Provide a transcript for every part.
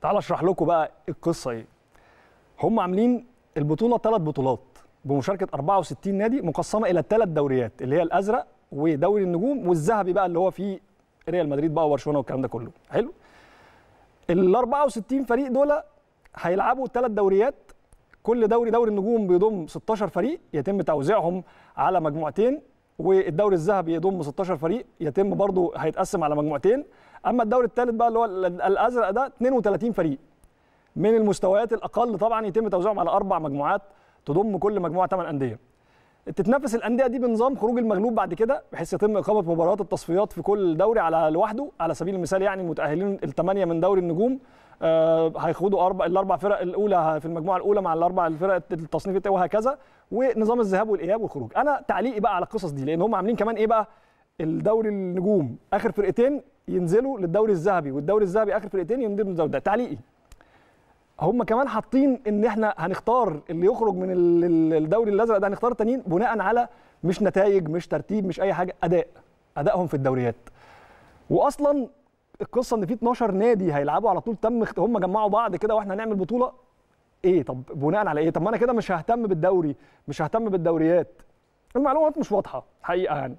تعال اشرح لكم بقى القصه ايه هم عاملين البطوله ثلاث بطولات بمشاركه 64 نادي مقسمه الى ثلاث دوريات اللي هي الازرق ودوري النجوم والذهبي بقى اللي هو فيه ريال مدريد بقى وبرشلونه والكلام ده كله حلو ال 64 فريق دول هيلعبوا ثلاث دوريات كل دوري دوري النجوم بيضم 16 فريق يتم توزيعهم على مجموعتين والدوري الذهبي يضم 16 فريق يتم برضه هيتقسم على مجموعتين اما الدوري الثالث بقى اللي هو الازرق ده 32 فريق من المستويات الاقل طبعا يتم توزيعهم على اربع مجموعات تضم كل مجموعه ثمان انديه تتنافس الانديه دي بنظام خروج المغلوب بعد كده بحيث يتم اقامه مباريات التصفيات في كل دوري على لوحده على سبيل المثال يعني المتاهلين الثمانيه من دوري النجوم آه، هيخوضوا اربع الاربع فرق الاولى في المجموعه الاولى مع الاربع الفرق التصنيف التاني وهكذا ونظام الذهاب والاياب والخروج انا تعليقي بقى على القصص دي لان هم عاملين كمان ايه بقى الدوري النجوم اخر فرقتين ينزلوا للدوري الذهبي والدوري الذهبي اخر فرقتين ينزلوا للدوري ده تعليقي هم كمان حاطين ان احنا هنختار اللي يخرج من الدوري الازرق ده هنختار التانيين بناء على مش نتائج مش ترتيب مش اي حاجه اداء ادائهم في الدوريات واصلا القصه ان في 12 نادي هيلعبوا على طول تم اخت... هم جمعوا بعض كده واحنا هنعمل بطوله ايه طب بناء على ايه طب ما انا كده مش ههتم بالدوري مش ههتم بالدوريات المعلومات مش واضحه حقيقه يعني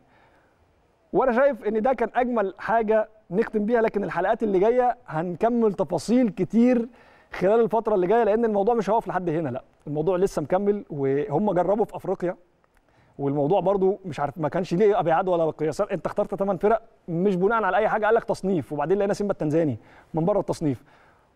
وانا شايف ان ده كان اجمل حاجه نختم بيها لكن الحلقات اللي جايه هنكمل تفاصيل كتير خلال الفتره اللي جايه لان الموضوع مش هوقف لحد هنا لا الموضوع لسه مكمل وهم جربوا في افريقيا والموضوع برضو مش عارف ما كانش ليه ابعاد ولا قياسات انت اخترت ثمان فرق مش بناء على اي حاجه قال لك تصنيف وبعدين لقينا سيمبا التنزاني من بره التصنيف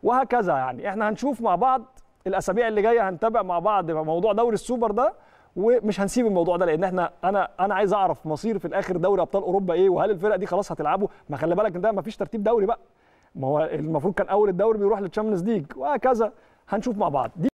وهكذا يعني احنا هنشوف مع بعض الاسابيع اللي جايه هنتابع مع بعض موضوع دوري السوبر ده ومش هنسيب الموضوع ده لان احنا انا انا عايز اعرف مصير في الاخر دوري ابطال اوروبا ايه وهل الفرق دي خلاص هتلعبه ما خلي بالك ده ما فيش ترتيب دوري بقى ما هو المفروض كان اول الدوري بيروح للتشامبيونز ليج وهكذا هنشوف مع بعض دي